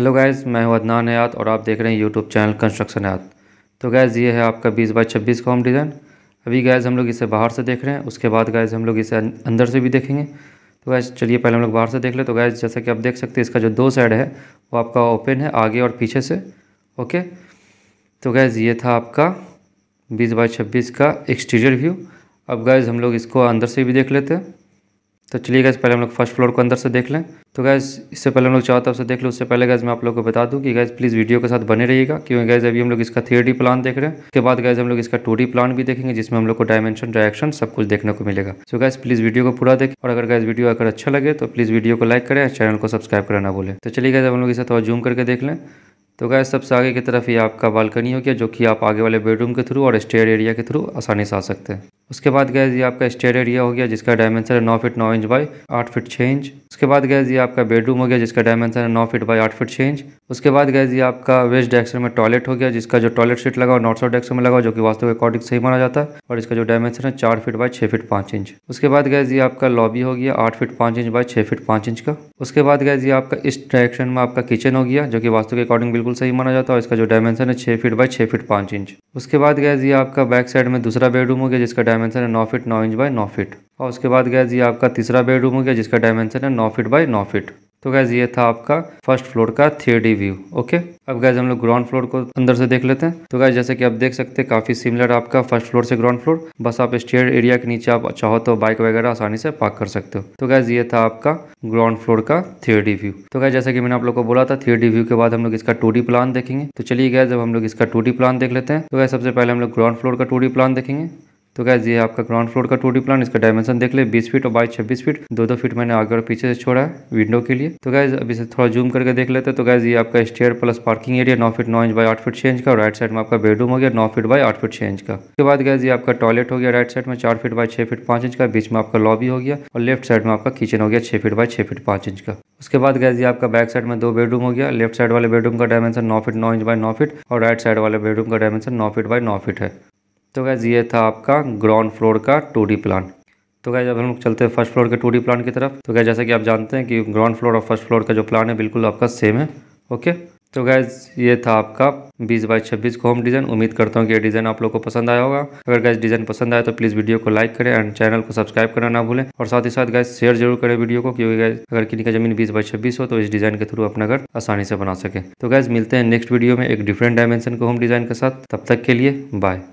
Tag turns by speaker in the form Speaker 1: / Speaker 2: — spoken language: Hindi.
Speaker 1: हेलो गैज़ मैं हूं अदनान हयात और आप देख रहे हैं यूट्यूब चैनल कंस्ट्रक्शन हयात तो गैज़ ये है आपका बीस बाई छब्बीस का होम डिज़ाइन अभी गैज़ हम लोग इसे बाहर से देख रहे हैं उसके बाद गैज़ हम लोग इसे अंदर से भी देखेंगे तो गैस चलिए पहले हम लोग बाहर से देख ले तो गैज़ जैसा कि आप देख सकते हैं इसका जो दो साइड है वो आपका ओपन है आगे और पीछे से ओके तो गैज़ ये था आपका बीस बाई छब्बीस का एक्सटीरियर व्यू अब गैज़ हम लोग इसको अंदर से भी देख लेते हैं तो चलिए गैस पहले हम लोग फर्स्ट फ्लोर को अंदर से देख लें तो गैस इससे पहले हम लोग चाहो तरफ से देख लो उससे पहले गैस मैं आप लोग को बता दूं कि गैस प्लीज़ वीडियो के साथ बने रहिएगा क्योंकि गैस अभी हम लोग इसका थ्री प्लान देख रहे हैं उसके बाद गैस हम लोग इसका टू प्लान भी देखेंगे जिसमें हम लोग को डायमेंशन डायरेक्शन सब कुछ देखने को मिलेगा सो गैस प्लीज़ वीडियो को पूरा देखें और अगर गैस वीडियो अगर अच्छा लगे तो प्लीज़ वीडियो को लाइक करें चैनल को सब्सक्राइब करना ना तो चलिए गैस हम लोग इसे थोड़ा जूम करके देख लें तो गैस सबसे आगे की तरफ ये आपका बालकनी हो गया जो कि आप आगे वाले बेडरूम के थ्रू और स्टेयर एरिया के थ्रू आसानी से आ सकते हैं उसके बाद गैस ये आपका स्टेयर एरिया हो गया जिसका डायमेंशन है नौ फीट नौ इंच बाई आठ फीट छः इंच उसके बाद गैस ये आपका बेडरूम हो गया जिसका डायमेंशन है नौ फीट बाई आठ फीट छः इंच उसके बाद गैस ये आपका वेस्ट डायरेक्शन में टॉयलेट हो गया जिसका जो टॉयलेट सीट लगा नॉर्थ साउथ डायरेक्शन में लगा जो कि वास्तव के अकॉर्डिंग सही माना जाता है और इसका जो डायमेंशन है चार फीट बाई छः फीट पाँच इंच उसके बाद गैस ये आपका लॉबी हो गया आठ फीट पाँच इंच बाई छः फीट पाँच इंच का उसके बाद गैस ये आपका इस डायरेक्शन में आपका किचन हो गया जो कि वास्तु के अकॉर्डिंग बिल्कुल सही माना जाता है और इसका जो डायमेंशन है छः फीट बाई छः फीट पाँच इंच उसके बाद गैस ये आपका बैक साइड में दूसरा बेडरूम हो गया जिसका डायमेंशन है नौ फिट नौ इंच बाय नौ फिट और उसके बाद गैस ये आपका तीसरा बेडरूम हो गया जिसका डायमेंशन है नौ फिट बाय नौ फिट तो गैज़ ये था आपका फर्स्ट फ्लोर का थ्री व्यू ओके अब गैज़ हम लोग ग्राउंड फ्लोर को अंदर से देख लेते हैं तो गैज़ जैसे कि आप देख सकते हैं काफ़ी सिमिलर आपका फर्स्ट फ्लोर से ग्राउंड फ्लोर बस आप स्टेयर एरिया के नीचे आप चाहो तो बाइक वगैरह आसानी से पार्क कर सकते हो तो गैज़ ये था आपका ग्राउंड फ्लोर का थ्री व्यू तो गैज़ जैसे कि मैंने आप लोग को बोला था थ्री व्यू के बाद हम लोग इसका टू प्लान देखेंगे तो चलिए गैज़ जब हम लोग इसका टू प्लान देख लेते हैं तो गैस सबसे पहले हम लोग ग्राउंड फ्लोर का टू प्लान देखेंगे तो क्या ये आपका ग्राउंड फ्लोर का टू प्लान इसका डायमेंशन देख ले 20 फीट और बाई 26 फीट दो दो फीट मैंने आगे और पीछे से छोड़ा है विंडो के लिए तो क्या अभी से थोड़ा जूम करके देख लेते हैं तो क्या ये आपका स्टेयर प्लस पार्किंग एरिया नौ फीट नौ इंच बाई आठ फीट छः इंच का राइट साइड में आपका बेडरूम हो गया नौ फीट बाई आठ फीट छः इंच का उसके बाद क्या ये आपका टॉयलेट हो गया राइट साइड में चार फीट बाई छः फीट पाँच इंच का बीच में आपका लॉबी हो गया और लेफ्ट साइड में आपका किचन हो गया छः फीट बाई छः फीट पाँच इंच का उसके बाद गैस ये आपका बैक साइड में दो बेडरूम हो गया लेफ्ट साइड वाले बेडरूम का डायमेंशन नौ फीट नौ इंच बाई नौ फीट और राइट साइड वाले बेडरूम का डायमेंशन नौ फीट बाई नौ फीट है तो गैज़ ये था आपका ग्राउंड फ्लोर का टू प्लान तो गैज अब हम लोग चलते हैं फर्स्ट फ्लोर के टू प्लान की तरफ तो गैज जैसा कि आप जानते हैं कि ग्राउंड फ्लोर और फर्स्ट फ्लोर का जो प्लान है बिल्कुल आपका सेम है ओके तो गैज ये था आपका 20 बाई 26 को होम डिज़ाइन उम्मीद करता हूँ कि ये डिज़ाइन आप लोग को पसंद आया होगा अगर गैस डिज़ाइन पसंद आया तो प्लीज़ वीडियो को लाइक करें एंड चैनल को सब्सक्राइब करना ना भूलें और साथ ही साथ गैस शेयर जरूर करें वीडियो को क्योंकि गैस अगर किन्हीं का जमीन 20 बाई 26 हो तो इस डिज़ाइन के थ्रू अपना घर आसानी से बना सके तो गैस मिलते हैं नेक्स्ट वीडियो में एक डिफरेंट डायमेंशन के होम डिज़ाइन के साथ तब तक के लिए बाय